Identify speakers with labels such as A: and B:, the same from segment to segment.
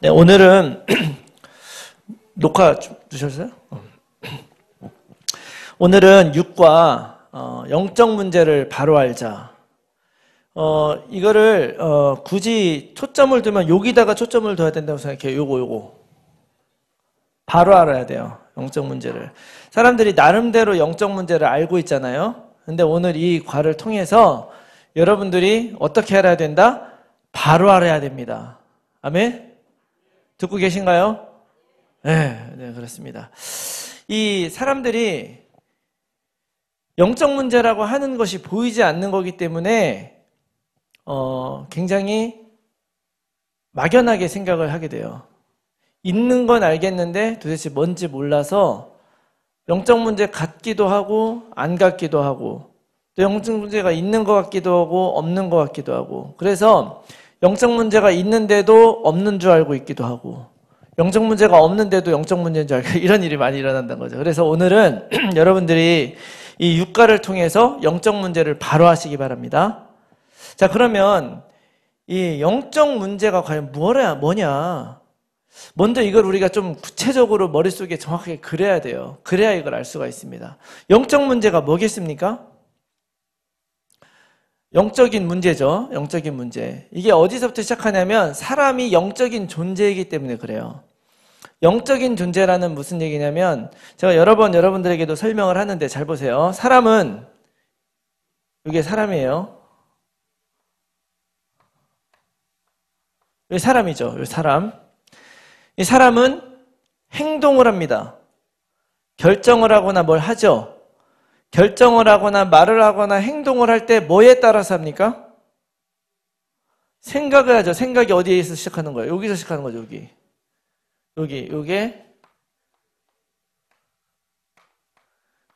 A: 네, 오늘은 녹화 주셨어요? 어. 오늘은 6과 어, 영적 문제를 바로 알자. 어, 이거를 어, 굳이 초점을 두면 여기다가 초점을 둬야 된다고 생각해요. 요거 요거. 바로 알아야 돼요. 영적 문제를. 사람들이 나름대로 영적 문제를 알고 있잖아요. 근데 오늘 이 과를 통해서 여러분들이 어떻게 알아야 된다? 바로 알아야 됩니다. 아멘. 듣고 계신가요? 네, 네, 그렇습니다. 이 사람들이 영적 문제라고 하는 것이 보이지 않는 거기 때문에 어, 굉장히 막연하게 생각을 하게 돼요. 있는 건 알겠는데 도대체 뭔지 몰라서 영적 문제 같기도 하고 안 같기도 하고 또 영적 문제가 있는 것 같기도 하고 없는 것 같기도 하고 그래서 영적 문제가 있는데도 없는 줄 알고 있기도 하고 영적 문제가 없는데도 영적 문제인 줄 알고 이런 일이 많이 일어난다는 거죠. 그래서 오늘은 여러분들이 이 육가를 통해서 영적 문제를 바로 하시기 바랍니다. 자, 그러면 이 영적 문제가 과연 뭐라 뭐냐? 먼저 이걸 우리가 좀 구체적으로 머릿속에 정확하게 그려야 돼요. 그래야 이걸 알 수가 있습니다. 영적 문제가 뭐겠습니까? 영적인 문제죠. 영적인 문제. 이게 어디서부터 시작하냐면 사람이 영적인 존재이기 때문에 그래요. 영적인 존재라는 무슨 얘기냐면 제가 여러 번 여러분들에게도 설명을 하는데 잘 보세요. 사람은 이게 사람이에요. 이 사람이죠. 이 사람. 이 사람은 행동을 합니다. 결정을 하거나 뭘 하죠. 결정을 하거나 말을 하거나 행동을 할 때 뭐에 따라서 합니까? 생각을 하죠. 생각이 어디에서 시작하는 거예요? 여기서 시작하는 거죠, 여기. 여기, 요게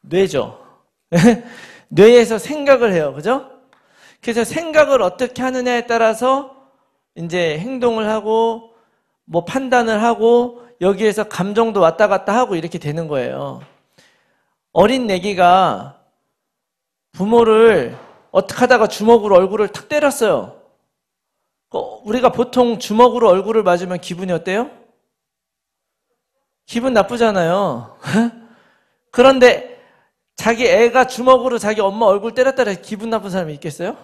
A: 뇌죠. 뇌에서 생각을 해요. 그죠? 그래서 생각을 어떻게 하느냐에 따라서 이제 행동을 하고 뭐 판단을 하고 여기에서 감정도 왔다 갔다 하고 이렇게 되는 거예요. 어린 내기가 부모를 어떻게 하다가 주먹으로 얼굴을 탁 때렸어요. 어, 우리가 보통 주먹으로 얼굴을 맞으면 기분이 어때요? 기분 나쁘잖아요. 그런데 자기 애가 주먹으로 자기 엄마 얼굴 때렸다 해서 기분 나쁜 사람이 있겠어요?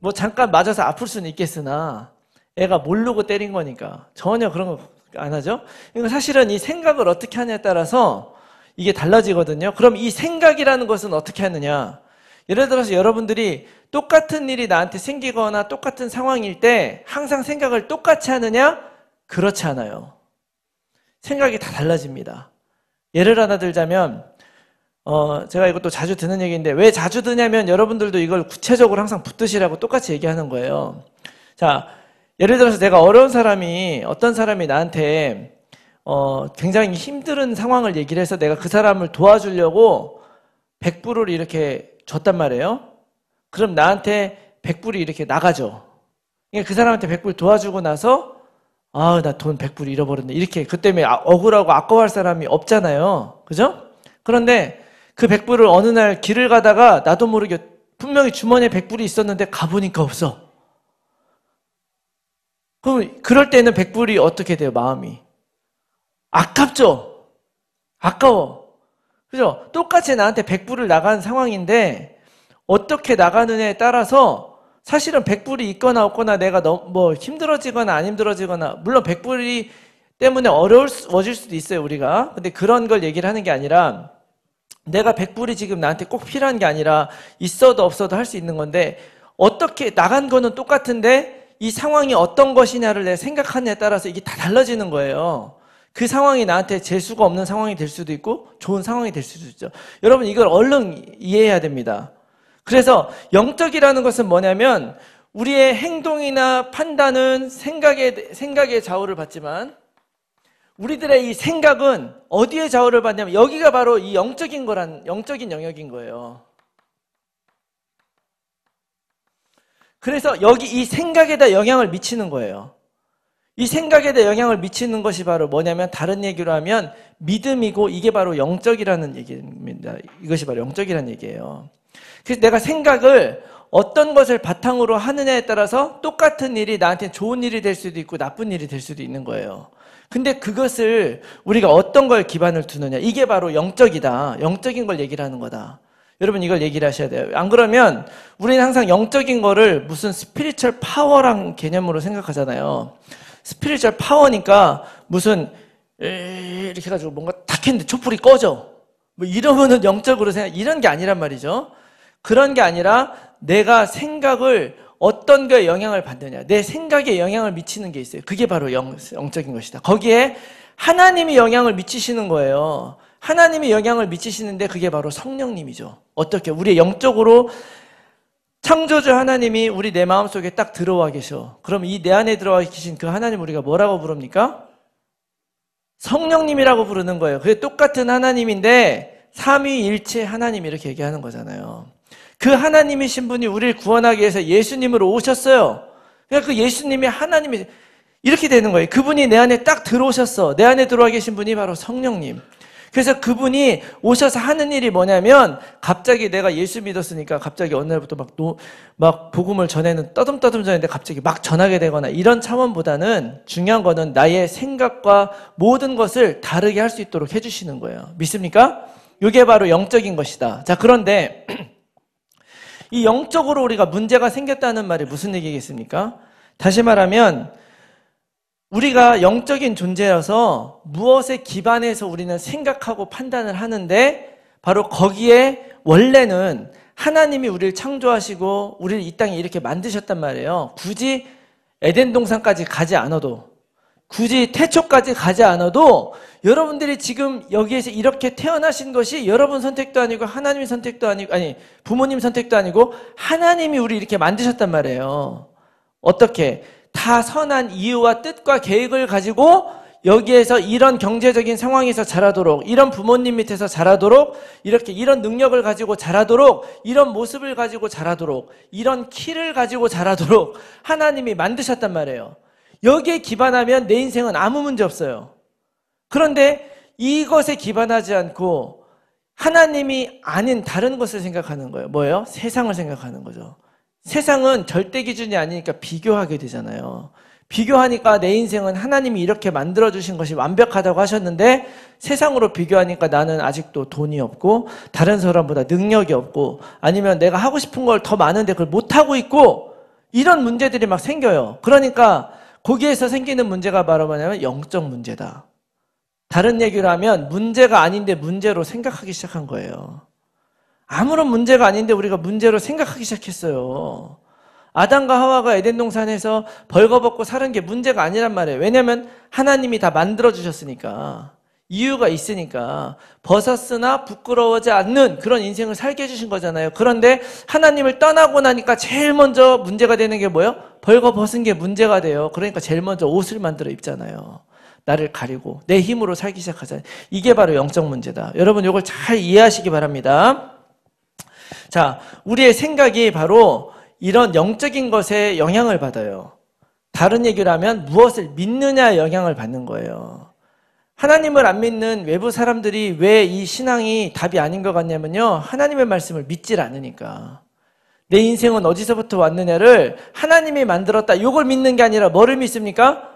A: 뭐 잠깐 맞아서 아플 수는 있겠으나 애가 모르고 때린 거니까 전혀 그런 거 안 하죠? 이거 사실은 이 생각을 어떻게 하냐에 따라서 이게 달라지거든요. 그럼 이 생각이라는 것은 어떻게 하느냐? 예를 들어서 여러분들이 똑같은 일이 나한테 생기거나 똑같은 상황일 때 항상 생각을 똑같이 하느냐? 그렇지 않아요. 생각이 다 달라집니다. 예를 하나 들자면 어, 제가 이것도 자주 드는 얘기인데 왜 자주 드냐면 여러분들도 이걸 구체적으로 항상 붙드시라고 똑같이 얘기하는 거예요. 자, 예를 들어서 내가 어려운 사람이 어떤 사람이 나한테 어, 굉장히 힘든 상황을 얘기를 해서 내가 그 사람을 도와주려고 백불을 이렇게 줬단 말이에요. 그럼 나한테 백불이 이렇게 나가죠. 그 사람한테 백불 도와주고 나서 아, 나 돈 백불 잃어버렸네. 이렇게 그 때문에 아, 억울하고 아까워할 사람이 없잖아요. 그죠? 그런데 그 백불을 어느 날 길을 가다가 나도 모르게 분명히 주머니에 백불이 있었는데 가보니까 없어. 그럼 그럴 때는 백불이 어떻게 돼요, 마음이? 아깝죠? 아까워. 그죠? 똑같이 나한테 100불을 나간 상황인데 어떻게 나가느냐에 따라서 사실은 100불이 있거나 없거나 내가 너무 뭐 힘들어지거나 안 힘들어지거나 물론 100불이 때문에 어려워질 수도 있어요 우리가 근데 그런 걸 얘기를 하는 게 아니라 내가 100불이 지금 나한테 꼭 필요한 게 아니라 있어도 없어도 할 수 있는 건데 어떻게 나간 거는 똑같은데 이 상황이 어떤 것이냐를 내가 생각하느냐에 따라서 이게 다 달라지는 거예요 그 상황이 나한테 재수가 없는 상황이 될 수도 있고 좋은 상황이 될 수도 있죠. 여러분 이걸 얼른 이해해야 됩니다. 그래서 영적이라는 것은 뭐냐면 우리의 행동이나 판단은 생각의 생각의 좌우를 받지만 우리들의 이 생각은 어디에 좌우를 받냐면 여기가 바로 이 영적인 거란 영적인 영역인 거예요. 그래서 여기 이 생각에다 영향을 미치는 거예요. 이 생각에 대해 영향을 미치는 것이 바로 뭐냐면 다른 얘기로 하면 믿음이고 이게 바로 영적이라는 얘기입니다. 이것이 바로 영적이라는 얘기예요. 그래서 내가 생각을 어떤 것을 바탕으로 하느냐에 따라서 똑같은 일이 나한테 좋은 일이 될 수도 있고 나쁜 일이 될 수도 있는 거예요. 근데 그것을 우리가 어떤 걸 기반을 두느냐. 이게 바로 영적이다. 영적인 걸 얘기를 하는 거다. 여러분 이걸 얘기를 하셔야 돼요. 안 그러면 우리는 항상 영적인 거를 무슨 스피리철 파워랑 개념으로 생각하잖아요. 스피리추 파워니까 무슨 이렇게 해가지고 뭔가 탁 했는데 촛불이 꺼져. 뭐 이러면은 영적으로 생각, 이런 게 아니란 말이죠. 그런 게 아니라 내가 생각을 어떤 거에 영향을 받느냐. 내 생각에 영향을 미치는 게 있어요. 그게 바로 영, 영적인 것이다. 거기에 하나님이 영향을 미치시는 거예요. 하나님이 영향을 미치시는데 그게 바로 성령님이죠. 어떻게 우리의 영적으로 창조주 하나님이 우리 내 마음속에 딱 들어와 계셔. 그럼 이 내 안에 들어와 계신 그 하나님 우리가 뭐라고 부릅니까? 성령님이라고 부르는 거예요. 그게 똑같은 하나님인데 삼위일체 하나님 이렇게 얘기하는 거잖아요. 그 하나님이신 분이 우리를 구원하기 위해서 예수님으로 오셨어요. 그러니까 그 예수님이 하나님이 이렇게 되는 거예요. 그분이 내 안에 딱 들어오셨어. 내 안에 들어와 계신 분이 바로 성령님. 그래서 그분이 오셔서 하는 일이 뭐냐면 갑자기 내가 예수 믿었으니까 갑자기 어느 날부터 막, 노, 막 복음을 전해는 떠듬떠듬 전했는데 갑자기 막 전하게 되거나 이런 차원보다는 중요한 거는 나의 생각과 모든 것을 다르게 할 수 있도록 해주시는 거예요. 믿습니까? 이게 바로 영적인 것이다. 자, 그런데 이 영적으로 우리가 문제가 생겼다는 말이 무슨 얘기겠습니까? 다시 말하면 우리가 영적인 존재여서 무엇에 기반해서 우리는 생각하고 판단을 하는데 바로 거기에 원래는 하나님이 우리를 창조하시고 우리를 이 땅에 이렇게 만드셨단 말이에요. 굳이 에덴 동산까지 가지 않아도 굳이 태초까지 가지 않아도 여러분들이 지금 여기에서 이렇게 태어나신 것이 여러분 선택도 아니고 하나님 선택도 아니고 아니 부모님 선택도 아니고 하나님이 우리 이렇게 만드셨단 말이에요. 어떻게 다 선한 이유와 뜻과 계획을 가지고 여기에서 이런 경제적인 상황에서 자라도록 이런 부모님 밑에서 자라도록 이렇게 이런 능력을 가지고 자라도록 이런 모습을 가지고 자라도록 이런 키를 가지고 자라도록 하나님이 만드셨단 말이에요. 여기에 기반하면 내 인생은 아무 문제 없어요. 그런데 이것에 기반하지 않고 하나님이 아닌 다른 것을 생각하는 거예요. 뭐예요? 세상을 생각하는 거죠. 세상은 절대 기준이 아니니까 비교하게 되잖아요. 비교하니까 내 인생은 하나님이 이렇게 만들어주신 것이 완벽하다고 하셨는데 세상으로 비교하니까 나는 아직도 돈이 없고 다른 사람보다 능력이 없고 아니면 내가 하고 싶은 걸 더 많은데 그걸 못하고 있고 이런 문제들이 막 생겨요. 그러니까 거기에서 생기는 문제가 바로 뭐냐면 영적 문제다. 다른 얘기를 하면 문제가 아닌데 문제로 생각하기 시작한 거예요. 아무런 문제가 아닌데 우리가 문제로 생각하기 시작했어요. 아담과 하와가 에덴 동산에서 벌거벗고 사는 게 문제가 아니란 말이에요. 왜냐면 하나님이 다 만들어 주셨으니까 이유가 있으니까 벗었으나 부끄러워지 하 않는 그런 인생을 살게 해주신 거잖아요. 그런데 하나님을 떠나고 나니까 제일 먼저 문제가 되는 게 뭐예요? 벌거벗은 게 문제가 돼요. 그러니까 제일 먼저 옷을 만들어 입잖아요. 나를 가리고 내 힘으로 살기 시작하잖아요. 이게 바로 영적 문제다. 여러분 이걸 잘 이해하시기 바랍니다. 자, 우리의 생각이 바로 이런 영적인 것에 영향을 받아요. 다른 얘기로 하면 무엇을 믿느냐에 영향을 받는 거예요. 하나님을 안 믿는 외부 사람들이 왜 이 신앙이 답이 아닌 것 같냐면요. 하나님의 말씀을 믿질 않으니까. 내 인생은 어디서부터 왔느냐를 하나님이 만들었다. 이걸 믿는 게 아니라 뭐를 믿습니까?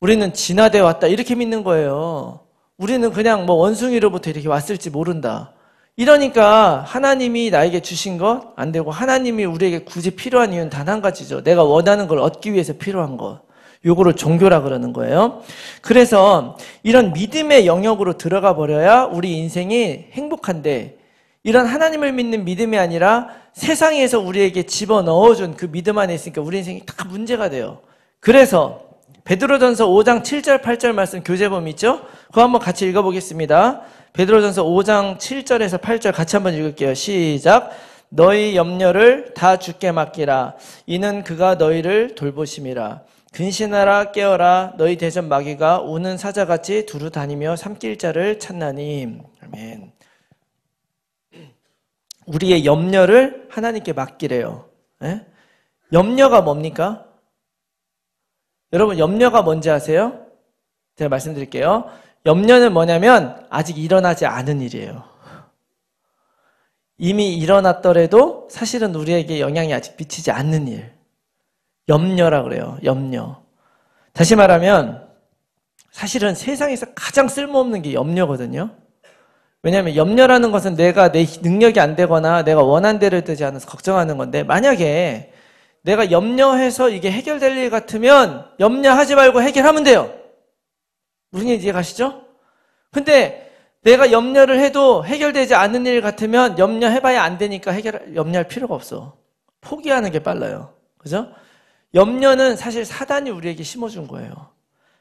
A: 우리는 진화되어 왔다. 이렇게 믿는 거예요. 우리는 그냥 뭐 원숭이로부터 이렇게 왔을지 모른다. 이러니까 하나님이 나에게 주신 것 안 되고 하나님이 우리에게 굳이 필요한 이유는 단 한 가지죠. 내가 원하는 걸 얻기 위해서 필요한 것. 요거를 종교라 그러는 거예요. 그래서 이런 믿음의 영역으로 들어가 버려야 우리 인생이 행복한데 이런 하나님을 믿는 믿음이 아니라 세상에서 우리에게 집어넣어준 그 믿음 안에 있으니까 우리 인생이 다 문제가 돼요. 그래서 베드로전서 5장 7절 8절 말씀 교재범 있죠? 그거 한번 같이 읽어보겠습니다. 베드로전서 5장 7절에서 8절 같이 한번 읽을게요. 시작. 너희 염려를 다 주께 맡기라. 이는 그가 너희를 돌보심이라. 근신하라 깨어라 너희 대전 마귀가 우는 사자같이 두루 다니며 삼킬 자를 찾나니 아멘. 우리의 염려를 하나님께 맡기래요. 에? 예? 염려가 뭡니까? 여러분 염려가 뭔지 아세요? 제가 말씀드릴게요. 염려는 뭐냐면 아직 일어나지 않은 일이에요. 이미 일어났더라도 사실은 우리에게 영향이 아직 미치지 않는 일. 염려라 그래요. 염려. 다시 말하면 사실은 세상에서 가장 쓸모없는 게 염려거든요. 왜냐하면 염려라는 것은 내가 내 능력이 안 되거나 내가 원한 대로 되지 않아서 걱정하는 건데 만약에 내가 염려해서 이게 해결될 일 같으면 염려하지 말고 해결하면 돼요. 무슨 얘기인지 이해가시죠? 근데 내가 염려를 해도 해결되지 않는 일 같으면 염려해봐야 안 되니까 해결, 염려할 필요가 없어. 포기하는 게 빨라요. 그죠? 염려는 사실 사단이 우리에게 심어준 거예요.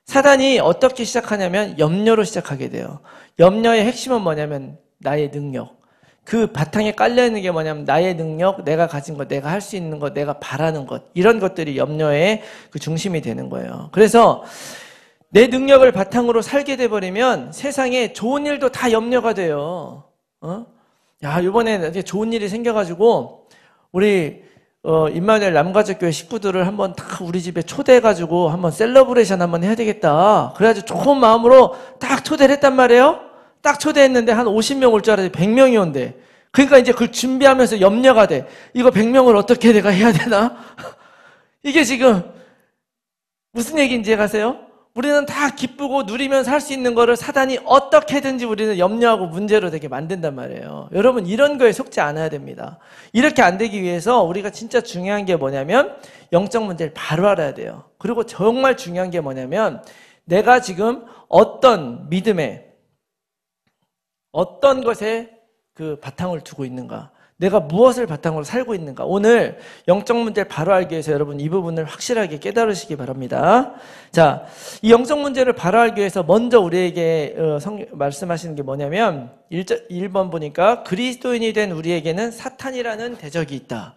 A: 사단이 어떻게 시작하냐면 염려로 시작하게 돼요. 염려의 핵심은 뭐냐면 나의 능력. 그 바탕에 깔려있는 게 뭐냐면 나의 능력, 내가 가진 것, 내가 할 수 있는 것, 내가 바라는 것, 이런 것들이 염려의 그 중심이 되는 거예요. 그래서 내 능력을 바탕으로 살게 돼버리면 세상에 좋은 일도 다 염려가 돼요. 어? 야, 이번에 좋은 일이 생겨가지고 우리 어, 임마누엘 남가족교회 식구들을 한번 다 우리 집에 초대해가지고 한번 셀러브레이션 한번 해야 되겠다. 그래가지고 좋은 마음으로 딱 초대를 했단 말이에요. 딱 초대했는데 한 50명 올 줄 알았는데 100명이 온대. 그러니까 이제 그걸 준비하면서 염려가 돼. 이거 100명을 어떻게 내가 해야 되나? 이게 지금 무슨 얘기인지 가세요? 우리는 다 기쁘고 누리면서 할 수 있는 거를 사단이 어떻게든지 우리는 염려하고 문제로 되게 만든단 말이에요. 여러분 이런 거에 속지 않아야 됩니다. 이렇게 안 되기 위해서 우리가 진짜 중요한 게 뭐냐면 영적 문제를 바로 알아야 돼요. 그리고 정말 중요한 게 뭐냐면 내가 지금 어떤 믿음에 어떤 것에 그 바탕을 두고 있는가. 내가 무엇을 바탕으로 살고 있는가? 오늘 영적 문제를 바로 알기 위해서 여러분 이 부분을 확실하게 깨달으시기 바랍니다. 자, 이 영적 문제를 바로 알기 위해서 먼저 우리에게 어, 말씀하시는 게 뭐냐면 1, 번 보니까 그리스도인이 된 우리에게는 사탄이라는 대적이 있다.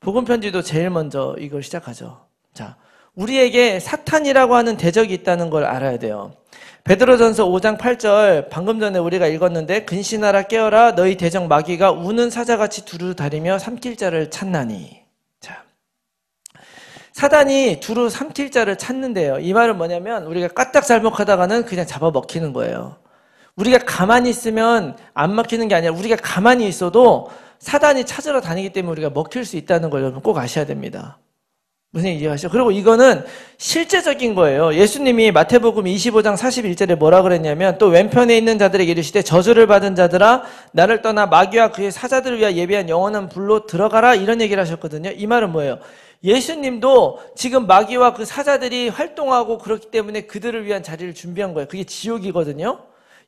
A: 복음편지도 제일 먼저 이걸 시작하죠. 자, 우리에게 사탄이라고 하는 대적이 있다는 걸 알아야 돼요. 베드로전서 5장 8절 방금 전에 우리가 읽었는데 근신하라 깨어라 너희 대적 마귀가 우는 사자같이 두루다리며 삼킬 자를 찾나니 자 사단이 두루 삼킬 자를 찾는데요. 이 말은 뭐냐면 우리가 까딱 잘못하다가는 그냥 잡아먹히는 거예요. 우리가 가만히 있으면 안 막히는 게 아니라 우리가 가만히 있어도 사단이 찾으러 다니기 때문에 우리가 먹힐 수 있다는 걸 여러분 꼭 아셔야 됩니다. 무슨 얘기하시죠? 그리고 이거는 실제적인 거예요. 예수님이 마태복음 25장 41절에 뭐라 그랬냐면 또 왼편에 있는 자들에게 이르시되 저주를 받은 자들아 나를 떠나 마귀와 그의 사자들을 위하여 예비한 영원한 불로 들어가라 이런 얘기를 하셨거든요. 이 말은 뭐예요? 예수님도 지금 마귀와 그 사자들이 활동하고 그렇기 때문에 그들을 위한 자리를 준비한 거예요. 그게 지옥이거든요.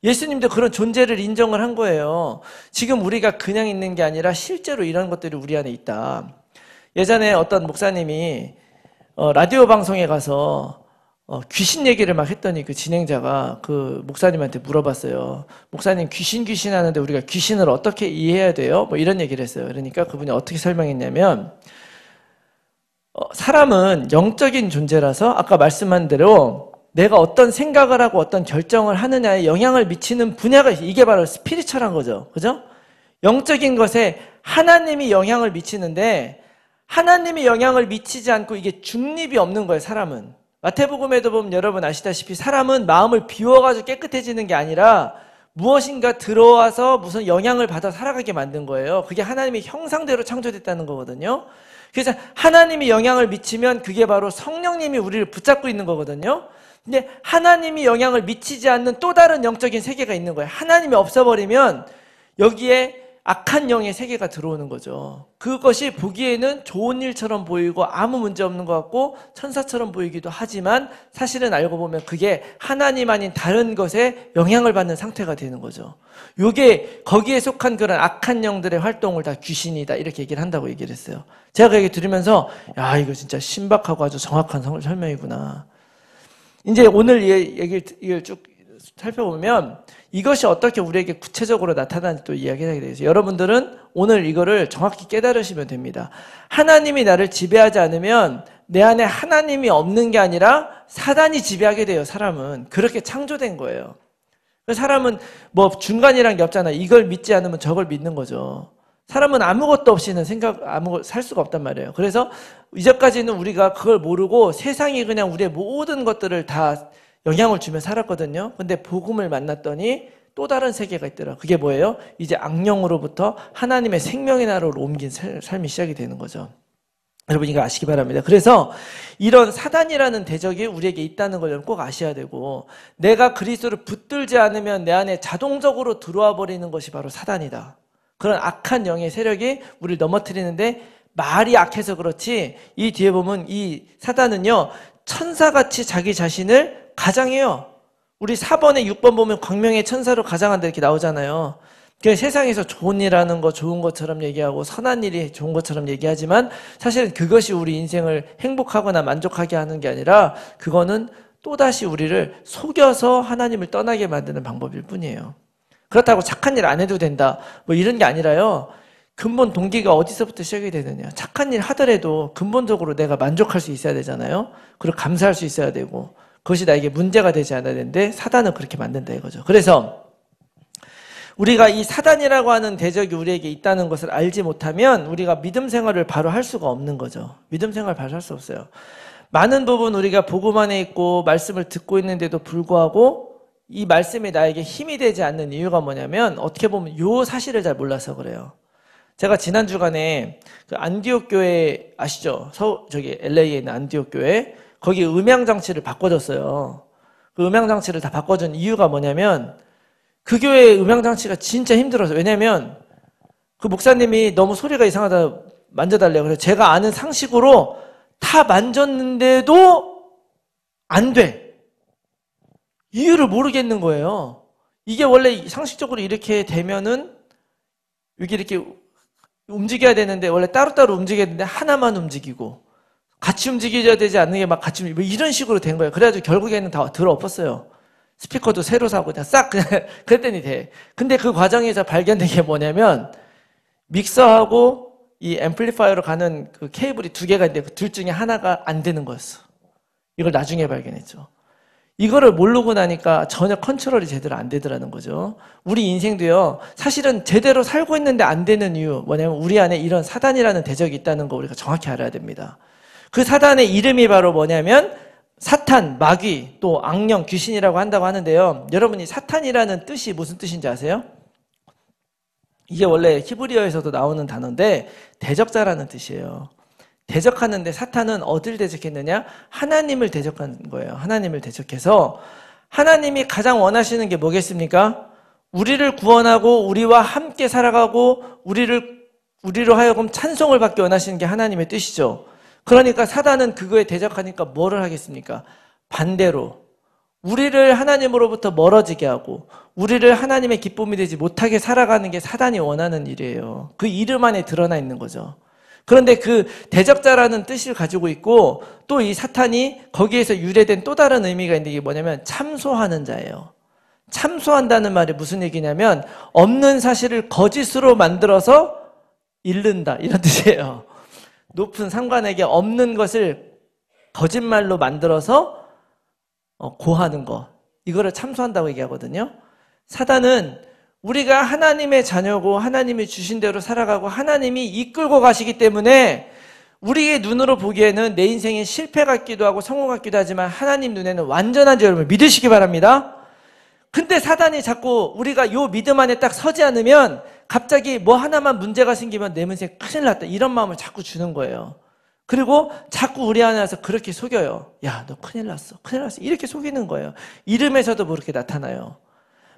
A: 예수님도 그런 존재를 인정을 한 거예요. 지금 우리가 그냥 있는 게 아니라 실제로 이런 것들이 우리 안에 있다. 예전에 어떤 목사님이 어, 라디오 방송에 가서 어, 귀신 얘기를 막 했더니 그 진행자가 그 목사님한테 물어봤어요. 목사님 귀신 귀신 하는데 우리가 귀신을 어떻게 이해해야 돼요? 뭐 이런 얘기를 했어요. 그러니까 그분이 어떻게 설명했냐면 어, 사람은 영적인 존재라서 아까 말씀한 대로 내가 어떤 생각을 하고 어떤 결정을 하느냐에 영향을 미치는 분야가 이게 바로 스피리처란 거죠. 그죠? 영적인 것에 하나님이 영향을 미치는데 하나님의 영향을 미치지 않고 이게 중립이 없는 거예요, 사람은. 마태복음에도 보면 여러분 아시다시피 사람은 마음을 비워가지고 깨끗해지는 게 아니라 무엇인가 들어와서 무슨 영향을 받아 살아가게 만든 거예요. 그게 하나님의 형상대로 창조됐다는 거거든요. 그래서 하나님이 영향을 미치면 그게 바로 성령님이 우리를 붙잡고 있는 거거든요. 근데 하나님이 영향을 미치지 않는 또 다른 영적인 세계가 있는 거예요. 하나님이 없어버리면 여기에 악한 영의 세계가 들어오는 거죠. 그것이 보기에는 좋은 일처럼 보이고 아무 문제 없는 것 같고 천사처럼 보이기도 하지만 사실은 알고 보면 그게 하나님 아닌 다른 것에 영향을 받는 상태가 되는 거죠. 요게 거기에 속한 그런 악한 영들의 활동을 다 귀신이다 이렇게 얘기를 한다고 얘기를 했어요. 제가 그 얘기 들으면서 야 이거 진짜 신박하고 아주 정확한 설명이구나. 이제 오늘 얘기를 쭉 살펴보면 이것이 어떻게 우리에게 구체적으로 나타나는지 또 이야기하게 되겠어요. 여러분들은 오늘 이거를 정확히 깨달으시면 됩니다. 하나님이 나를 지배하지 않으면 내 안에 하나님이 없는 게 아니라 사단이 지배하게 돼요, 사람은. 그렇게 창조된 거예요. 그 사람은 뭐 중간이란 게없잖아 이걸 믿지 않으면 저걸 믿는 거죠. 사람은 아무것도 없이는 생각, 아무, 살 수가 없단 말이에요. 그래서 이제까지는 우리가 그걸 모르고 세상이 그냥 우리의 모든 것들을 다 영향을 주며 살았거든요. 근데 복음을 만났더니 또 다른 세계가 있더라. 그게 뭐예요? 이제 악령으로부터 하나님의 생명의 나라로 옮긴 삶이 시작이 되는 거죠. 여러분 이거 아시기 바랍니다. 그래서 이런 사단이라는 대적이 우리에게 있다는 걸 꼭 아셔야 되고 내가 그리스도를 붙들지 않으면 내 안에 자동적으로 들어와 버리는 것이 바로 사단이다. 그런 악한 영의 세력이 우리를 넘어뜨리는데 말이 악해서 그렇지 이 뒤에 보면 이 사단은요 천사같이 자기 자신을 가장해요. 우리 4번에 6번 보면 광명의 천사로 가장한다 이렇게 나오잖아요. 그 세상에서 좋은 일하는 거 좋은 것처럼 얘기하고 선한 일이 좋은 것처럼 얘기하지만 사실은 그것이 우리 인생을 행복하거나 만족하게 하는 게 아니라 그거는 또다시 우리를 속여서 하나님을 떠나게 만드는 방법일 뿐이에요. 그렇다고 착한 일 안 해도 된다. 뭐 이런 게 아니라요. 근본 동기가 어디서부터 시작이 되느냐. 착한 일 하더라도 근본적으로 내가 만족할 수 있어야 되잖아요. 그리고 감사할 수 있어야 되고 그것이 나에게 문제가 되지 않아야 되는데 사단은 그렇게 만든다 이거죠. 그래서 우리가 이 사단이라고 하는 대적이 우리에게 있다는 것을 알지 못하면 우리가 믿음 생활을 바로 할 수가 없는 거죠. 믿음 생활 바로 할 수 없어요. 많은 부분 우리가 보고 만에 있고 말씀을 듣고 있는데도 불구하고 이 말씀이 나에게 힘이 되지 않는 이유가 뭐냐면 어떻게 보면 요 사실을 잘 몰라서 그래요. 제가 지난 주간에 그 안디옥 교회 아시죠? 서 저기 LA에 있는 안디옥 교회 거기 음향 장치를 바꿔줬어요. 그 음향 장치를 다 바꿔준 이유가 뭐냐면 그 교회 음향 장치가 진짜 힘들어서 왜냐면 그 목사님이 너무 소리가 이상하다 만져달래요. 그래서 제가 아는 상식으로 다 만졌는데도 안 돼. 이유를 모르겠는 거예요. 이게 원래 상식적으로 이렇게 되면은 이게 이렇게 움직여야 되는데 원래 따로따로 움직여야 되는데 하나만 움직이고 같이 움직여야 되지 않는 게 막 같이 뭐 이런 식으로 된 거예요. 그래가지고 결국에는 다 들어엎었어요. 스피커도 새로 사고 그냥 싹 그냥 그랬더니 돼. 근데 그 과정에서 발견된 게 뭐냐면 믹서하고 이 앰플리파이어로 가는 그 케이블이 두 개가 있는데 그 둘 중에 하나가 안 되는 거였어. 이걸 나중에 발견했죠. 이거를 모르고 나니까 전혀 컨트롤이 제대로 안 되더라는 거죠. 우리 인생도요, 사실은 제대로 살고 있는데 안 되는 이유, 뭐냐면 우리 안에 이런 사단이라는 대적이 있다는 거 우리가 정확히 알아야 됩니다. 그 사단의 이름이 바로 뭐냐면 사탄, 마귀, 또 악령, 귀신이라고 한다고 하는데요. 여러분이 사탄이라는 뜻이 무슨 뜻인지 아세요? 이게 원래 히브리어에서도 나오는 단어인데 대적자라는 뜻이에요. 대적하는데 사탄은 어딜 대적했느냐? 하나님을 대적한 거예요. 하나님을 대적해서 하나님이 가장 원하시는 게 뭐겠습니까? 우리를 구원하고 우리와 함께 살아가고 우리를 우리로 하여금 찬송을 받게 원하시는 게 하나님의 뜻이죠. 그러니까 사단은 그거에 대적하니까 뭐를 하겠습니까? 반대로 우리를 하나님으로부터 멀어지게 하고 우리를 하나님의 기쁨이 되지 못하게 살아가는 게 사단이 원하는 일이에요. 그 이름 안에 드러나 있는 거죠. 그런데 그 대적자라는 뜻을 가지고 있고 또 이 사탄이 거기에서 유래된 또 다른 의미가 있는데 이게 뭐냐면 참소하는 자예요. 참소한다는 말이 무슨 얘기냐면 없는 사실을 거짓으로 만들어서 잃는다 이런 뜻이에요. 높은 상관에게 없는 것을 거짓말로 만들어서 어, 고하는 거 이거를 참소한다고 얘기하거든요. 사단은 우리가 하나님의 자녀고 하나님이 주신 대로 살아가고 하나님이 이끌고 가시기 때문에 우리의 눈으로 보기에는 내 인생이 실패 같기도 하고 성공 같기도 하지만 하나님 눈에는 완전한 줄 여러분 믿으시기 바랍니다. 근데 사단이 자꾸 우리가 요 믿음 안에 딱 서지 않으면 갑자기 뭐 하나만 문제가 생기면 내 문제 큰일 났다 이런 마음을 자꾸 주는 거예요. 그리고 자꾸 우리 안에서 그렇게 속여요. 야, 너 큰일 났어. 큰일 났어. 이렇게 속이는 거예요. 이름에서도 뭐 그렇게 나타나요.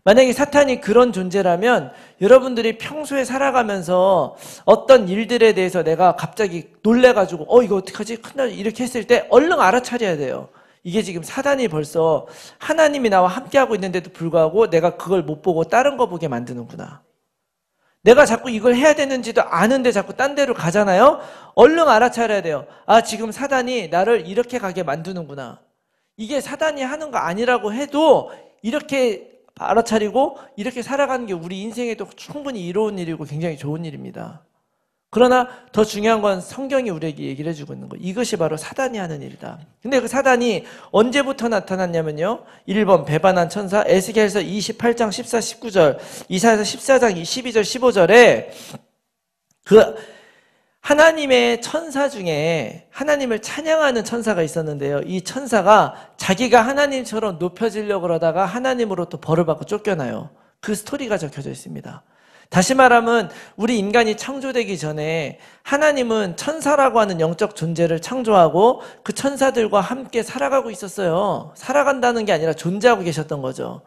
A: 만약에 사탄이 그런 존재라면 여러분들이 평소에 살아가면서 어떤 일들에 대해서 내가 갑자기 놀래가지고 어 이거 어떡하지? 큰일 이렇게 했을 때 얼른 알아차려야 돼요. 이게 지금 사단이 벌써 하나님이 나와 함께하고 있는데도 불구하고 내가 그걸 못 보고 다른 거 보게 만드는구나. 내가 자꾸 이걸 해야 되는지도 아는데 자꾸 딴 데로 가잖아요? 얼른 알아차려야 돼요. 아, 지금 사단이 나를 이렇게 가게 만드는구나. 이게 사단이 하는 거 아니라고 해도 이렇게 알아차리고 이렇게 살아가는 게 우리 인생에도 충분히 이로운 일이고 굉장히 좋은 일입니다. 그러나 더 중요한 건 성경이 우리에게 얘기를 해주고 있는 거. 이것이 바로 사단이 하는 일이다. 근데 그 사단이 언제부터 나타났냐면요. 1번 배반한 천사 에스겔서 28장 14, 19절, 이사에서 14장 12절, 15절에 그 하나님의 천사 중에 하나님을 찬양하는 천사가 있었는데요. 이 천사가 자기가 하나님처럼 높여지려고 하다가 하나님으로부터 벌을 받고 쫓겨나요. 그 스토리가 적혀져 있습니다. 다시 말하면 우리 인간이 창조되기 전에 하나님은 천사라고 하는 영적 존재를 창조하고 그 천사들과 함께 살아가고 있었어요. 살아간다는 게 아니라 존재하고 계셨던 거죠.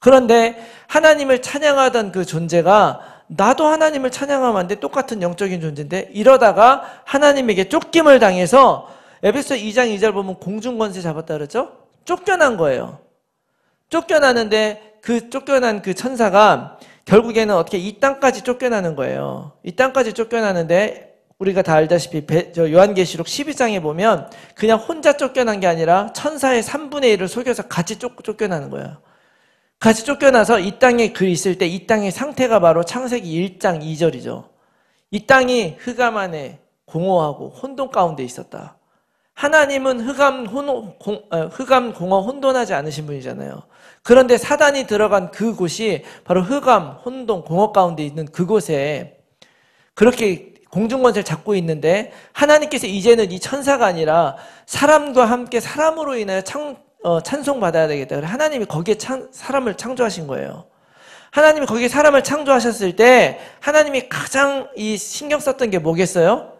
A: 그런데 하나님을 찬양하던 그 존재가 나도 하나님을 찬양하면 데 똑같은 영적인 존재인데 이러다가 하나님에게 쫓김을 당해서 에베소 2장 2절 보면 공중권세 잡았다 그랬죠? 쫓겨난 거예요. 쫓겨나는데 그 쫓겨난 그 천사가 결국에는 어떻게 이 땅까지 쫓겨나는 거예요. 이 땅까지 쫓겨나는데 우리가 다 알다시피 요한계시록 12장에 보면 그냥 혼자 쫓겨난 게 아니라 천사의 3분의 1을 속여서 같이 쫓, 쫓겨나는 거예요. 같이 쫓겨나서 이 땅에 그 있을 때 이 땅의 상태가 바로 창세기 1장 2절이죠. 이 땅이 흑암 안에 공허하고 혼돈 가운데 있었다. 하나님은 흑암, 혼, 공, 어, 흑암 공허 혼돈하지 않으신 분이잖아요. 그런데 사단이 들어간 그곳이 바로 흑암, 혼돈, 공허 가운데 있는 그곳에 그렇게 공중권세를 잡고 있는데 하나님께서 이제는 이 천사가 아니라 사람과 함께 사람으로 인하여 창, 어, 찬송 받아야 되겠다. 하나님이 거기에 창, 사람을 창조하신 거예요. 하나님이 거기에 사람을 창조하셨을 때 하나님이 가장 이 신경 썼던 게 뭐겠어요?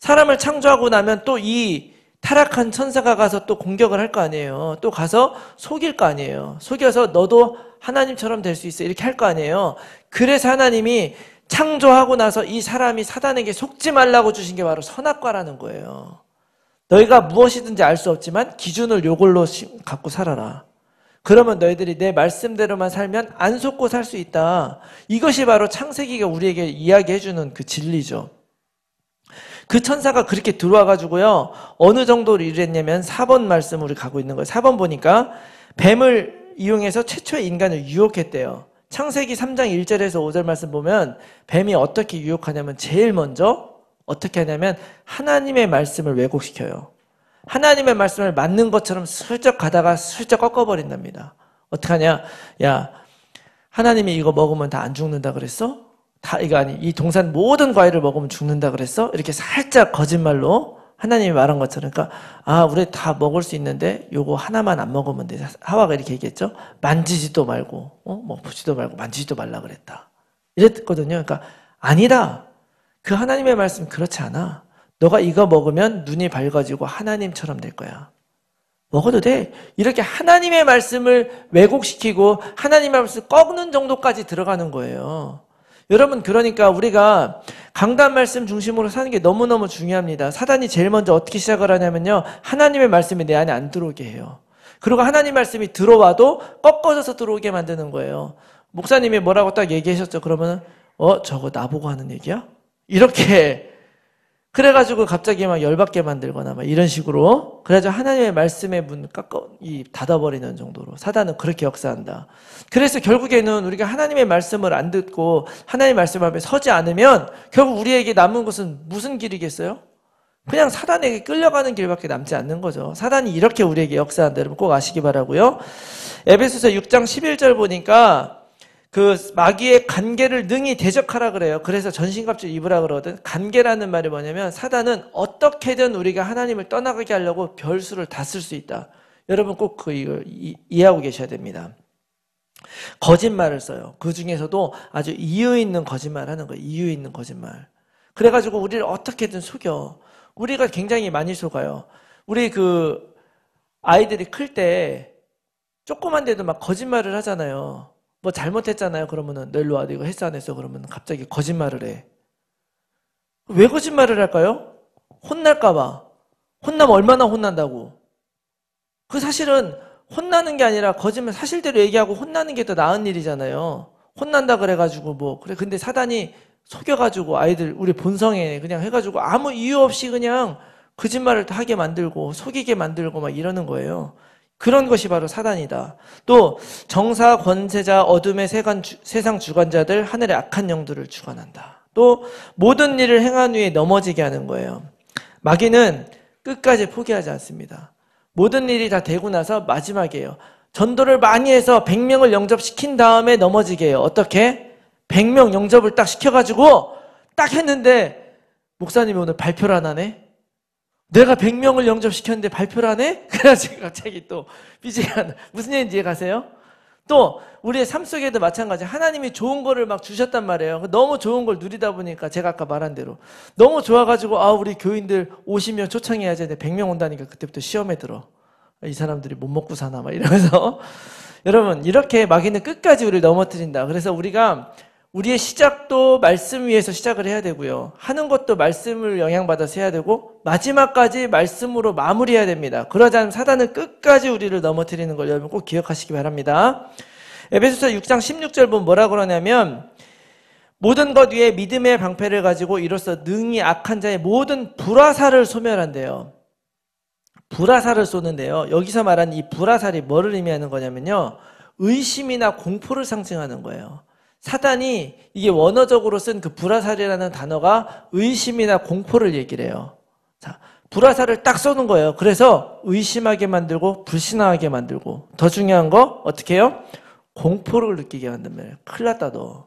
A: 사람을 창조하고 나면 또 이 타락한 천사가 가서 또 공격을 할 거 아니에요. 또 가서 속일 거 아니에요. 속여서 너도 하나님처럼 될 수 있어. 이렇게 할 거 아니에요. 그래서 하나님이 창조하고 나서 이 사람이 사단에게 속지 말라고 주신 게 바로 선악과라는 거예요. 너희가 무엇이든지 알 수 없지만 기준을 요걸로 갖고 살아라. 그러면 너희들이 내 말씀대로만 살면 안 속고 살 수 있다. 이것이 바로 창세기가 우리에게 이야기해주는 그 진리죠. 그 천사가 그렇게 들어와가지고요, 어느 정도로 이했냐면 4번 말씀 우리 가고 있는 거예요. 4번 보니까 뱀을 이용해서 최초의 인간을 유혹했대요. 창세기 3장 1절에서 5절 말씀 보면 뱀이 어떻게 유혹하냐면 제일 먼저 어떻게 하냐면 하나님의 말씀을 왜곡시켜요. 하나님의 말씀을 맞는 것처럼 슬쩍 가다가 슬쩍 꺾어버린답니다. 어떻게 하냐? 야, 하나님이 이거 먹으면 다 안 죽는다 그랬어? 다 이거 아니 이 동산 모든 과일을 먹으면 죽는다 그랬어? 이렇게 살짝 거짓말로 하나님이 말한 것처럼 그러니까 아 우리 다 먹을 수 있는데 요거 하나만 안 먹으면 돼 하와가 이렇게 얘기했죠 만지지도 말고 어? 뭐보지도 말고 만지지도 말라 그랬다 이랬거든요 그러니까 아니다 그 하나님의 말씀 그렇지 않아. 너가 이거 먹으면 눈이 밝아지고 하나님처럼 될 거야. 먹어도 돼. 이렇게 하나님의 말씀을 왜곡시키고 하나님의 말씀을 꺾는 정도까지 들어가는 거예요. 여러분 그러니까 우리가 강단 말씀 중심으로 사는 게 너무너무 중요합니다. 사단이 제일 먼저 어떻게 시작을 하냐면요. 하나님의 말씀이 내 안에 안 들어오게 해요. 그리고 하나님 말씀이 들어와도 꺾어져서 들어오게 만드는 거예요. 목사님이 뭐라고 딱 얘기하셨죠? 그러면 어 저거 나보고 하는 얘기야? 이렇게 그래가지고 갑자기 막 열받게 만들거나 막 이런 식으로 그래가지고 하나님의 말씀의 문 깎아 이 닫아버리는 정도로 사단은 그렇게 역사한다. 그래서 결국에는 우리가 하나님의 말씀을 안 듣고 하나님의 말씀 앞에 서지 않으면 결국 우리에게 남은 것은 무슨 길이겠어요? 그냥 사단에게 끌려가는 길밖에 남지 않는 거죠. 사단이 이렇게 우리에게 역사한다. 여러분 꼭 아시기 바라고요. 에베소서 6장 11절 보니까 그 마귀의 간계를 능히 대적하라 그래요. 그래서 전신갑를 입으라 그러거든. 간계라는 말이 뭐냐면 사단은 어떻게든 우리가 하나님을 떠나가게 하려고 별수를 다 쓸 수 있다. 여러분 꼭 그 이걸 이해하고 계셔야 됩니다. 거짓말을 써요. 그 중에서도 아주 이유 있는 거짓말 하는 거예요. 이유 있는 거짓말. 그래가지고 우리를 어떻게든 속여. 우리가 굉장히 많이 속아요. 우리 그 아이들이 클 때 조그만 데도 막 거짓말을 하잖아요. 뭐 잘못했잖아요. 그러면은 널로 와. 이거 했어 안 했어? 그러면 갑자기 거짓말을 해. 왜 거짓말을 할까요? 혼날까봐. 혼나면 얼마나 혼난다고. 그 사실은 혼나는 게 아니라 거짓말 사실대로 얘기하고 혼나는 게 더 나은 일이잖아요. 혼난다 그래가지고 뭐 그래 근데 사단이 속여가지고 아이들 우리 본성에 그냥 해가지고 아무 이유 없이 그냥 거짓말을 하게 만들고 속이게 만들고 막 이러는 거예요. 그런 것이 바로 사단이다. 또 정사 권세자 어둠의 세관, 세상 주관자들 하늘의 악한 영들을 주관한다. 또 모든 일을 행한 후에 넘어지게 하는 거예요. 마귀는 끝까지 포기하지 않습니다. 모든 일이 다 되고 나서 마지막이에요. 전도를 많이 해서 100명을 영접시킨 다음에 넘어지게 해요. 어떻게? 100명 영접을 딱 시켜가지고 딱 했는데 목사님이 오늘 발표를 안 하네? 내가 100명을 영접시켰는데 발표를 안 해? 그래가지고 갑자기 또 삐지가 나. 무슨 얘기인지 이해가세요? 또 우리의 삶 속에도 마찬가지 하나님이 좋은 거를 막 주셨단 말이에요. 그 너무 좋은 걸 누리다 보니까 제가 아까 말한 대로 너무 좋아가지고 아 우리 교인들 50명 초청해야지 근 100명 온다니까 그때부터 시험에 들어. 이 사람들이 못 먹고 사나 막 이러면서 여러분 이렇게 마귀는 끝까지 우리를 넘어뜨린다. 그래서 우리가 우리의 시작도 말씀 위에서 시작을 해야 되고요. 하는 것도 말씀을 영향받아서 해야 되고 마지막까지 말씀으로 마무리해야 됩니다. 그러자면 사단은 끝까지 우리를 넘어뜨리는 걸 여러분 꼭 기억하시기 바랍니다. 에베소서 6장 16절 보면 뭐라 고 그러냐면 모든 것 위에 믿음의 방패를 가지고 이로써 능히 악한 자의 모든 불화살을 소멸한대요. 불화살을 쏘는데요. 여기서 말한 이 불화살이 뭐를 의미하는 거냐면요. 의심이나 공포를 상징하는 거예요. 사단이 이게 원어적으로 쓴 그 불화살이라는 단어가 의심이나 공포를 얘기를 해요. 자, 불화살을 딱 쏘는 거예요. 그래서 의심하게 만들고 불신하게 만들고 더 중요한 거 어떻게 해요? 공포를 느끼게 만든 말이에요. 큰일 났다 너.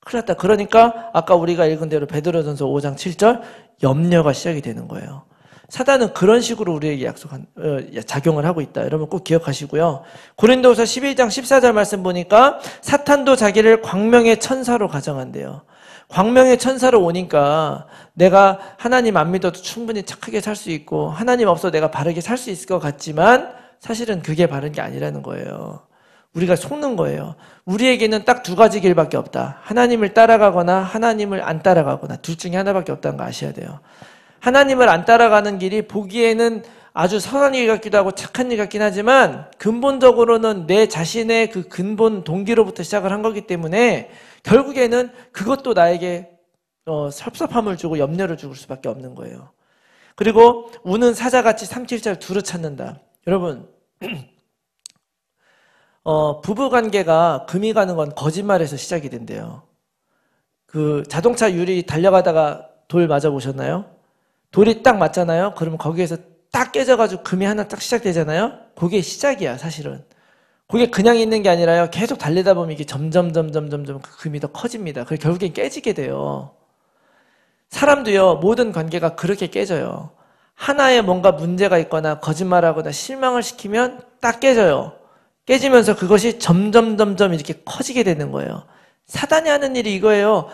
A: 큰일 났다. 그러니까 아까 우리가 읽은 대로 베드로전서 5장 7절 염려가 시작이 되는 거예요. 사단은 그런 식으로 우리에게 약속한 어, 작용을 하고 있다. 여러분 꼭 기억하시고요. 고린도후서 11장 14절 말씀 보니까 사탄도 자기를 광명의 천사로 가정한대요. 광명의 천사로 오니까 내가 하나님 안 믿어도 충분히 착하게 살 수 있고 하나님 없어 내가 바르게 살 수 있을 것 같지만 사실은 그게 바른 게 아니라는 거예요. 우리가 속는 거예요. 우리에게는 딱 두 가지 길밖에 없다. 하나님을 따라가거나 하나님을 안 따라가거나 둘 중에 하나밖에 없다는 거 아셔야 돼요. 하나님을 안 따라가는 길이 보기에는 아주 선한 일 같기도 하고 착한 일 같긴 하지만 근본적으로는 내 자신의 그 근본 동기로부터 시작을 한 거기 때문에 결국에는 그것도 나에게 어, 섭섭함을 주고 염려를 죽을 수밖에 없는 거예요. 그리고 우는 사자같이 삼칠자를 두루 찾는다. 여러분 어, 부부관계가 금이 가는 건 거짓말에서 시작이 된대요. 그 자동차 유리 달려가다가 돌 맞아 보셨나요? 돌이 딱 맞잖아요. 그러면 거기에서 딱 깨져가지고 금이 하나 딱 시작되잖아요. 그게 시작이야 사실은. 그게 그냥 있는 게 아니라요. 계속 달리다 보면 이게 점점 점점 점점 그 금이 더 커집니다. 그리고 결국엔 깨지게 돼요. 사람도요. 모든 관계가 그렇게 깨져요. 하나의 뭔가 문제가 있거나 거짓말하거나 실망을 시키면 딱 깨져요. 깨지면서 그것이 점점 점점 이렇게 커지게 되는 거예요. 사단이 하는 일이 이거예요.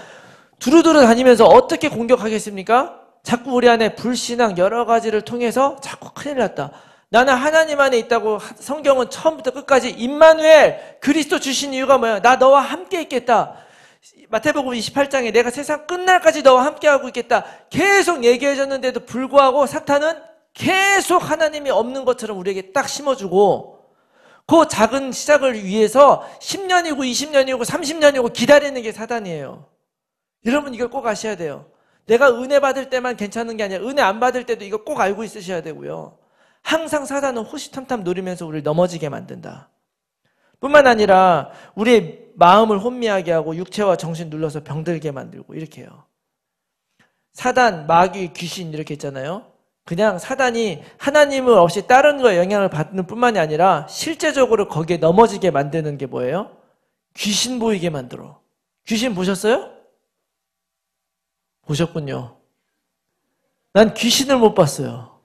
A: 두루두루 다니면서 어떻게 공격하겠습니까? 자꾸 우리 안에 불신앙 여러 가지를 통해서 자꾸 큰일 났다. 나는 하나님 안에 있다고 성경은 처음부터 끝까지 임마누엘 그리스도 주신 이유가 뭐야? 나 너와 함께 있겠다. 마태복음 28장에 내가 세상 끝날까지 너와 함께하고 있겠다. 계속 얘기해줬는데도 불구하고 사탄은 계속 하나님이 없는 것처럼 우리에게 딱 심어주고 그 작은 시작을 위해서 10년이고 20년이고 30년이고 기다리는 게 사단이에요. 여러분 이걸 꼭 아셔야 돼요. 내가 은혜 받을 때만 괜찮은 게 아니라 은혜 안 받을 때도 이거 꼭 알고 있으셔야 되고요. 항상 사단은 호시탐탐 노리면서 우리를 넘어지게 만든다. 뿐만 아니라 우리의 마음을 혼미하게 하고 육체와 정신 눌러서 병들게 만들고 이렇게 해요. 사단, 마귀, 귀신 이렇게 있잖아요. 그냥 사단이 하나님을 없이 다른 거에 영향을 받는 뿐만이 아니라 실제적으로 거기에 넘어지게 만드는 게 뭐예요? 귀신 보이게 만들어. 귀신 보셨어요? 보셨군요. 난 귀신을 못 봤어요.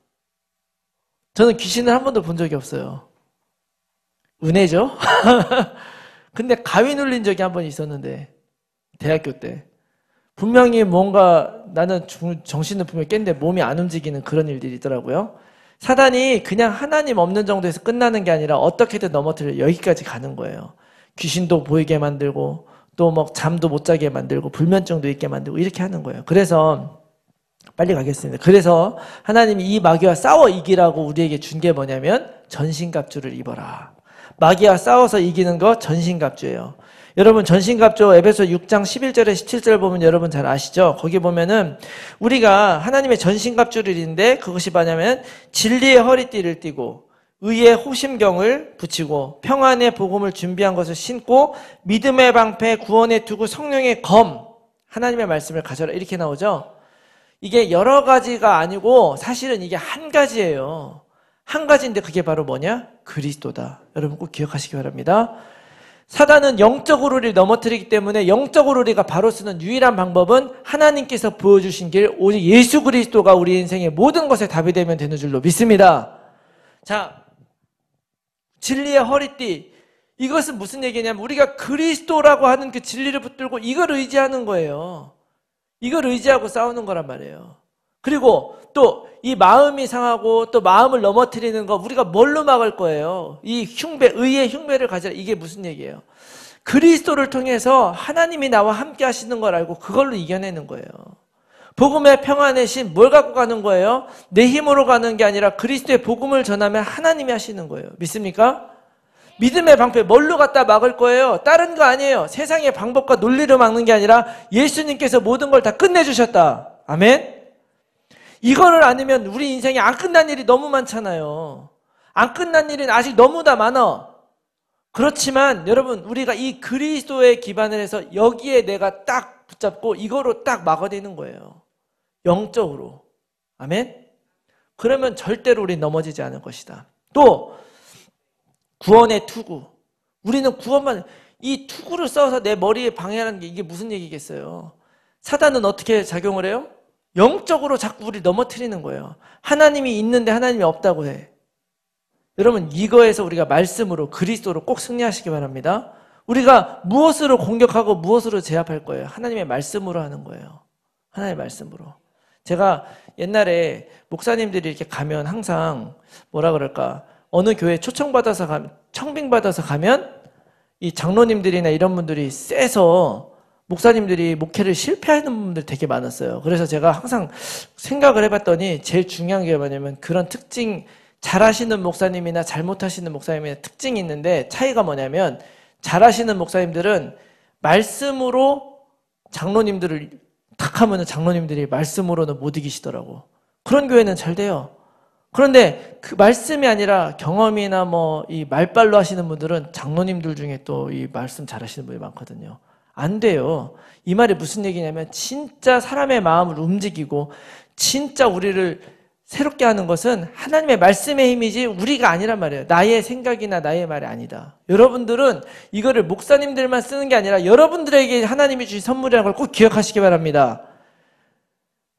A: 저는 귀신을 한 번도 본 적이 없어요. 은혜죠? 근데 가위 눌린 적이 한 번 있었는데, 대학교 때. 분명히 뭔가 나는 정신을 분명히 깼는데 몸이 안 움직이는 그런 일들이 있더라고요. 사단이 그냥 하나님 없는 정도에서 끝나는 게 아니라 어떻게든 넘어뜨려 여기까지 가는 거예요. 귀신도 보이게 만들고 또막 잠도 못 자게 만들고 불면증도 있게 만들고 이렇게 하는 거예요. 그래서 빨리 가겠습니다. 그래서 하나님이 이 마귀와 싸워 이기라고 우리에게 준 게 뭐냐면 전신갑주를 입어라. 마귀와 싸워서 이기는 거 전신갑주예요. 여러분 전신갑주 에베소 6장 11절에 17절 보면 여러분 잘 아시죠? 거기 보면은 우리가 하나님의 전신갑주를 는데 그것이 뭐냐면 진리의 허리띠를 띠고 의의 호심경을 붙이고 평안의 복음을 준비한 것을 신고 믿음의 방패 구원의 두고 성령의 검 하나님의 말씀을 가져라 이렇게 나오죠. 이게 여러 가지가 아니고 사실은 이게 한 가지예요. 한 가지인데 그게 바로 뭐냐? 그리스도다. 여러분 꼭 기억하시기 바랍니다. 사단은 영적으로 우리를 넘어뜨리기 때문에 영적으로 우리가 바로 쓰는 유일한 방법은 하나님께서 보여주신 길 오직 예수 그리스도가 우리 인생의 모든 것에 답이 되면 되는 줄로 믿습니다. 자, 진리의 허리띠. 이것은 무슨 얘기냐면 우리가 그리스도라고 하는 그 진리를 붙들고 이걸 의지하는 거예요. 이걸 의지하고 싸우는 거란 말이에요. 그리고 또 이 마음이 상하고 또 마음을 넘어뜨리는 거 우리가 뭘로 막을 거예요? 이 흉배, 의의 흉배를 가져라. 이게 무슨 얘기예요? 그리스도를 통해서 하나님이 나와 함께 하시는 걸 알고 그걸로 이겨내는 거예요. 복음의 평안의 신뭘 갖고 가는 거예요? 내 힘으로 가는 게 아니라 그리스도의 복음을 전하면 하나님이 하시는 거예요. 믿습니까? 믿음의 방패 뭘로 갖다 막을 거예요? 다른 거 아니에요. 세상의 방법과 논리로 막는 게 아니라 예수님께서 모든 걸 다 끝내주셨다. 아멘? 이거를 아니면 우리 인생에 안 끝난 일이 너무 많잖아요. 안 끝난 일은 아직 너무나 많아. 그렇지만 여러분 우리가 이 그리스도의 기반을 해서 여기에 내가 딱 붙잡고 이거로 딱 막아내는 거예요. 영적으로. 아멘? 그러면 절대로 우리 넘어지지 않을 것이다. 또, 구원의 투구. 우리는 구원만, 이 투구를 써서 내 머리에 방해하는 게 이게 무슨 얘기겠어요? 사단은 어떻게 작용을 해요? 영적으로 자꾸 우리 넘어뜨리는 거예요. 하나님이 있는데 하나님이 없다고 해. 여러분, 이거에서 우리가 말씀으로 그리스도로 꼭 승리하시기 바랍니다. 우리가 무엇으로 공격하고 무엇으로 제압할 거예요? 하나님의 말씀으로 하는 거예요. 하나님의 말씀으로. 제가 옛날에 목사님들이 이렇게 가면 항상 뭐라 그럴까 어느 교회 초청받아서 가면 청빙받아서 가면 이 장로님들이나 이런 분들이 쎄서 목사님들이 목회를 실패하는 분들 되게 많았어요. 그래서 제가 항상 생각을 해봤더니 제일 중요한 게 뭐냐면 그런 특징 잘하시는 목사님이나 잘못하시는 목사님이나 특징이 있는데 차이가 뭐냐면 잘하시는 목사님들은 말씀으로 장로님들을 탁 하면 은 장로님들이 말씀으로는 못 이기시더라고. 그런 교회는 잘 돼요. 그런데 그 말씀이 아니라 경험이나 뭐 이 말빨로 하시는 분들은 장로님들 중에 또 이 말씀 잘 하시는 분이 많거든요. 안 돼요. 이 말이 무슨 얘기냐면 진짜 사람의 마음을 움직이고 진짜 우리를 새롭게 하는 것은 하나님의 말씀의 힘이지 우리가 아니란 말이에요. 나의 생각이나 나의 말이 아니다. 여러분들은 이거를 목사님들만 쓰는 게 아니라 여러분들에게 하나님이 주신 선물이라는 걸 꼭 기억하시기 바랍니다.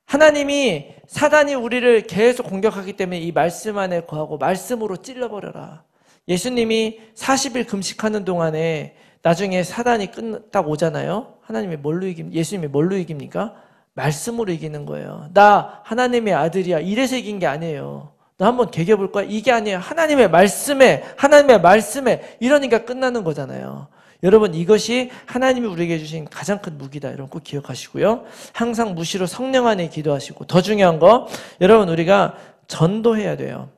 A: 하나님이 사단이 우리를 계속 공격하기 때문에 이 말씀 안에 거하고 말씀으로 찔러버려라. 예수님이 40일 금식하는 동안에 나중에 사단이 끝고 오잖아요. 하나님이 뭘로 이깁 예수님이 뭘로 이깁니까? 말씀으로 이기는 거예요. 나 하나님의 아들이야. 이래서 이긴 게 아니에요. 너 한번 개겨 볼 거야? 이게 아니에요. 하나님의 말씀에, 하나님의 말씀에, 이러니까 끝나는 거잖아요. 여러분, 이것이 하나님이 우리에게 주신 가장 큰 무기다. 이런 거꼭 기억하시고요. 항상 무시로 성령 안에 기도하시고. 더 중요한 거, 여러분, 우리가 전도해야 돼요.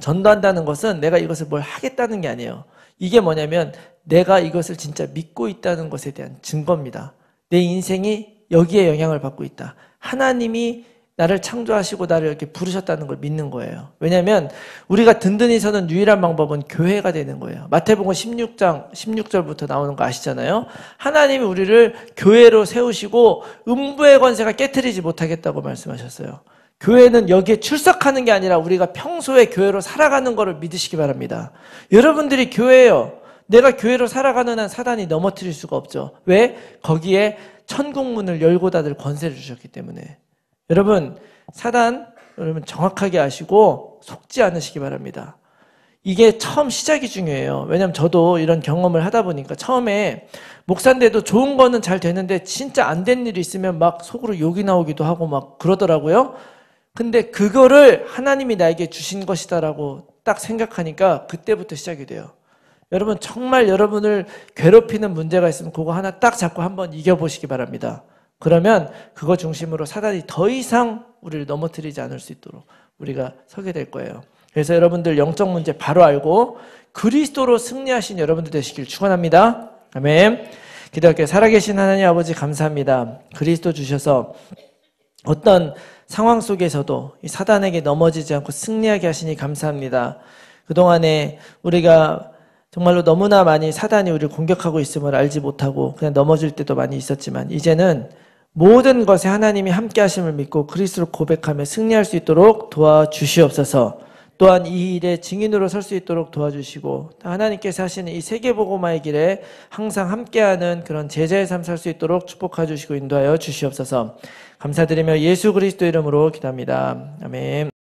A: 전도한다는 것은 내가 이것을 뭘 하겠다는 게 아니에요. 이게 뭐냐면, 내가 이것을 진짜 믿고 있다는 것에 대한 증거입니다. 내 인생이 여기에 영향을 받고 있다. 하나님이 나를 창조하시고 나를 이렇게 부르셨다는 걸 믿는 거예요. 왜냐하면 우리가 든든히 서는 유일한 방법은 교회가 되는 거예요. 마태복음 16장 16절부터 나오는 거 아시잖아요. 하나님이 우리를 교회로 세우시고 음부의 권세가 깨뜨리지 못하겠다고 말씀하셨어요. 교회는 여기에 출석하는 게 아니라 우리가 평소에 교회로 살아가는 것을 믿으시기 바랍니다. 여러분들이 교회예요. 내가 교회로 살아가는 한 사단이 넘어뜨릴 수가 없죠. 왜? 거기에 천국문을 열고 닫을 권세를 주셨기 때문에 여러분 사단 여러분 정확하게 아시고 속지 않으시기 바랍니다. 이게 처음 시작이 중요해요. 왜냐면 하 저도 이런 경험을 하다 보니까 처음에 목사인데도 좋은 거는 잘 되는데 진짜 안 된 일이 있으면 막 속으로 욕이 나오기도 하고 막 그러더라고요. 근데 그거를 하나님이 나에게 주신 것이다라고 딱 생각하니까 그때부터 시작이 돼요. 여러분 정말 여러분을 괴롭히는 문제가 있으면 그거 하나 딱 잡고 한번 이겨보시기 바랍니다. 그러면 그거 중심으로 사단이 더 이상 우리를 넘어뜨리지 않을 수 있도록 우리가 서게 될 거예요. 그래서 여러분들 영적 문제 바로 알고 그리스도로 승리하신 여러분들 되시길 축원합니다. 아멘. 기도할게요. 살아계신 하나님 아버지 감사합니다. 그리스도 주셔서 어떤 상황 속에서도 사단에게 넘어지지 않고 승리하게 하시니 감사합니다. 그동안에 우리가 정말로 너무나 많이 사단이 우리를 공격하고 있음을 알지 못하고 그냥 넘어질 때도 많이 있었지만 이제는 모든 것에 하나님이 함께 하심을 믿고 그리스도를 고백하며 승리할 수 있도록 도와주시옵소서. 또한 이 일에 증인으로 설 수 있도록 도와주시고 하나님께서 하시는 이 세계보고마의 길에 항상 함께하는 그런 제자의 삶 살 수 있도록 축복해 주시고 인도하여 주시옵소서. 감사드리며 예수 그리스도 이름으로 기도합니다. 아멘.